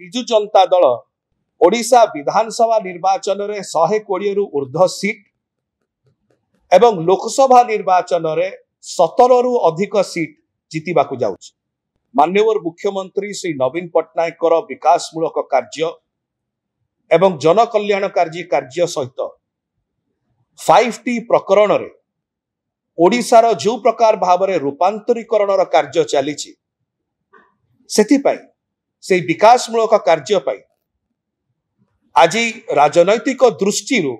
ବିଜୁ ଜନତା ଦଳ ଓଡ଼ିଶା ବିଧାନସଭା ନିର୍ବାଚନରେ ଶହେ କୋଡ଼ିଏରୁ ଉର୍ଦ୍ଧ୍ୱ ସିଟ୍ ଏବଂ ଲୋକସଭା ନିର୍ବାଚନରେ ସତରରୁ ଅଧିକ ସିଟ୍ ଜିତିବାକୁ ଯାଉଛି ମାନ୍ୟବର ମୁଖ୍ୟମନ୍ତ୍ରୀ ଶ୍ରୀ ନବୀନ ପଟ୍ଟନାୟକଙ୍କର ବିକାଶମୂଳକ କାର୍ଯ୍ୟ ଏବଂ ଜନକଲ୍ୟାଣକାରୀ କାର୍ଯ୍ୟ ସହିତ ଫାଇଭ୍ ଟି ପ୍ରକରଣରେ ଓଡ଼ିଶାର ଯେଉଁ ପ୍ରକାର ଭାବରେ ରୂପାନ୍ତରୀକରଣର କାର୍ଯ୍ୟ ଚାଲିଛି ସେଥିପାଇଁ ସେହି ବିକାଶମୂଳକ କାର୍ଯ୍ୟ ପାଇଁ ଆଜି ରାଜନୈତିକ ଦୃଷ୍ଟିରୁ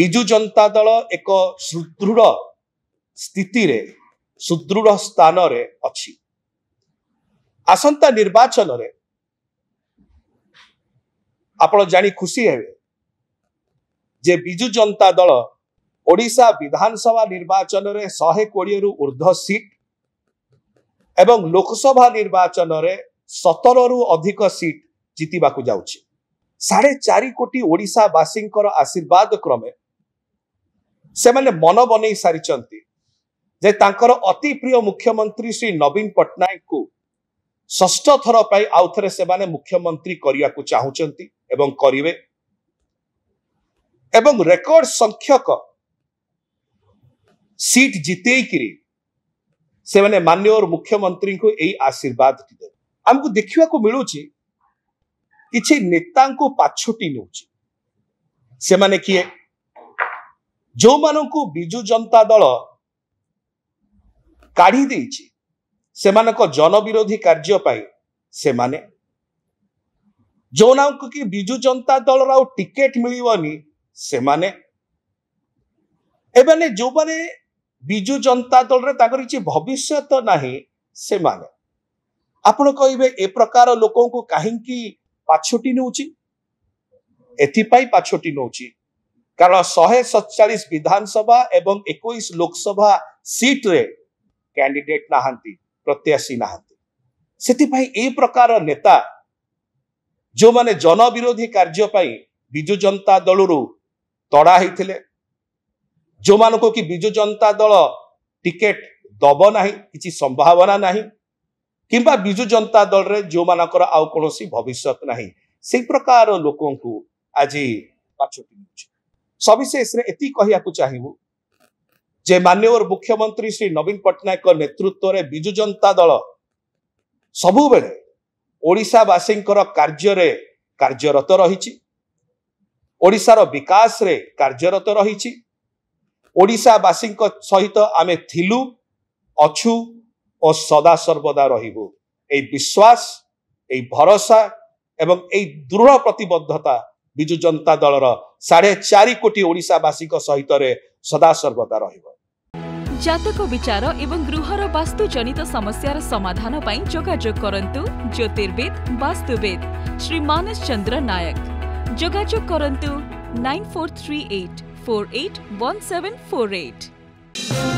ବିଜୁ ଜନତା ଦଳ ଏକ ସୁଦୃଢ଼ ସ୍ଥିତିରେ ସୁଦୃଢ଼ ସ୍ଥାନରେ ଅଛି ଆସନ୍ତା ନିର୍ବାଚନରେ ଆପଣ ଜାଣି ଖୁସି ହେବେ ଯେ ବିଜୁ ଜନତା ଦଳ ଓଡ଼ିଶା ବିଧାନସଭା ନିର୍ବାଚନରେ ଶହେ କୋଡ଼ିଏରୁ ଉର୍ଦ୍ଧ୍ୱ ସିଟ୍ ଏବଂ ଲୋକସଭା ନିର୍ବାଚନରେ ସତରରୁ ଅଧିକ ସିଟ୍ ଜିତିବାକୁ ଯାଉଛି ସାଢ଼େ ଚାରି କୋଟି ଓଡ଼ିଶାବାସୀଙ୍କର ଆଶୀର୍ବାଦ କ୍ରମେ ସେମାନେ ମନ ବନେଇ ସାରିଛନ୍ତି ଯେ ତାଙ୍କର ଅତି ପ୍ରିୟ ମୁଖ୍ୟମନ୍ତ୍ରୀ ଶ୍ରୀ ନବୀନ ପଟ୍ଟନାୟକଙ୍କୁ ଷଷ୍ଠ ଥର ପାଇଁ ଆଉ ଥରେ ସେମାନେ ମୁଖ୍ୟମନ୍ତ୍ରୀ କରିବାକୁ ଚାହୁଁଛନ୍ତି ଏବଂ କରିବେ ଏବଂ ରେକର୍ଡ ସଂଖ୍ୟକ ସିଟ୍ ଜିତେଇକିରି ସେମାନେ ମାନ୍ୟ ମୁଖ୍ୟମନ୍ତ୍ରୀଙ୍କୁ ଏହି ଆଶୀର୍ବାଦ ଦେବେ ଆମକୁ ଦେଖିବାକୁ ମିଳୁଛି କିଛି ନେତାଙ୍କୁ ପାଛୋଟି ନେଉଛି ସେମାନେ କିଏ ଯେଉଁମାନଙ୍କୁ ବିଜୁ ଜନତା ଦଳ କାଢ଼ି ଦେଇଛି ସେମାନଙ୍କ ଜନବିରୋଧୀ କାର୍ଯ୍ୟ ପାଇଁ ସେମାନେ ଯେଉଁମାନଙ୍କୁ କି ବିଜୁ ଜନତା ଦଳର ଆଉ ଟିକେଟ ମିଳିବନି ସେମାନେ ଏମାନେ ଯେଉଁମାନେ ବିଜୁ ଜନତା ଦଳରେ ତାଙ୍କର କିଛି ଭବିଷ୍ୟତ ନାହିଁ ସେମାନେ ଆପଣ କହିବେ ଏ ପ୍ରକାର ଲୋକଙ୍କୁ କାହିଁକି ପାଛୋଟି ନେଉଛି ଏଥିପାଇଁ ପାଛୋଟି ନେଉଛି କାରଣ ଶହେ ସତଚାଳିଶ ବିଧାନସଭା ଏବଂ ଏକୋଇଶ ଲୋକସଭା ସିଟରେ କ୍ୟାଣ୍ଡିଡେଟ ନାହାନ୍ତି ପ୍ରତ୍ୟାଶୀ ନାହାନ୍ତି ସେଥିପାଇଁ ଏ ପ୍ରକାର ନେତା ଯେଉଁମାନେ ଜନବିରୋଧୀ କାର୍ଯ୍ୟ ପାଇଁ ବିଜୁ ଜନତା ଦଳରୁ ତଡ଼ା ହେଇଥିଲେ ଯେଉଁମାନଙ୍କୁ କି ବିଜୁ ଜନତା ଦଳ ଟିକେଟ ଦବ ନାହିଁ କିଛି ସମ୍ଭାବନା ନାହିଁ କିମ୍ବା ବିଜୁ ଜନତା ଦଳରେ ଯେଉଁମାନଙ୍କର ଆଉ କୌଣସି ଭବିଷ୍ୟତ ନାହିଁ ସେଇ ପ୍ରକାର ଲୋକଙ୍କୁ ଆଜି ପାଛୋଟି ନେଉଛି ସବିଶେଷରେ ଏତିକି କହିବାକୁ ଚାହିଁବୁ ଯେ ମାନ୍ୟବର ମୁଖ୍ୟମନ୍ତ୍ରୀ ଶ୍ରୀ ନବୀନ ପଟ୍ଟନାୟକଙ୍କ ନେତୃତ୍ୱରେ ବିଜୁ ଜନତା ଦଳ ସବୁବେଳେ ଓଡ଼ିଶାବାସୀଙ୍କର କାର୍ଯ୍ୟରେ କାର୍ଯ୍ୟରତ ରହିଛି ଓଡ଼ିଶାର ବିକାଶରେ କାର୍ଯ୍ୟରତ ରହିଛି ଓଡ଼ିଶାବାସୀଙ୍କ ସହିତ ଆମେ ଥିଲୁ ଅଛୁ ଓ সদা সর্বদা রহিব এই বিশ্বাস এই ভরসা ଏବଂ ଏଇ ଦୃଢ଼ ପ୍ରତିବଦ୍ଧତା ବିଜୁ ଜନତା ଦଳର ସାଢ଼େ ଚାରି କୋଟି ଓଡ଼ିଶାବାସୀଙ୍କ ସହିତରେ ସଦାସର୍ବଦା ରହିବ ଜାତକ ବିଚାର ଏବଂ ଗୃହର ବାସ୍ତୁ ଜନିତ ସମସ୍ୟାର ସମାଧାନ ପାଇଁ ଯୋଗାଯୋଗ କରନ୍ତୁ ଜ୍ୟୋତିର୍ବିଦ ବାସ୍ତୁବିଦ ଶ୍ରୀ ମାନସ ଚନ୍ଦ୍ର ନାୟକ ଯୋଗାଯୋଗ କରନ୍ତୁ nine four three eight four eight one seven four eight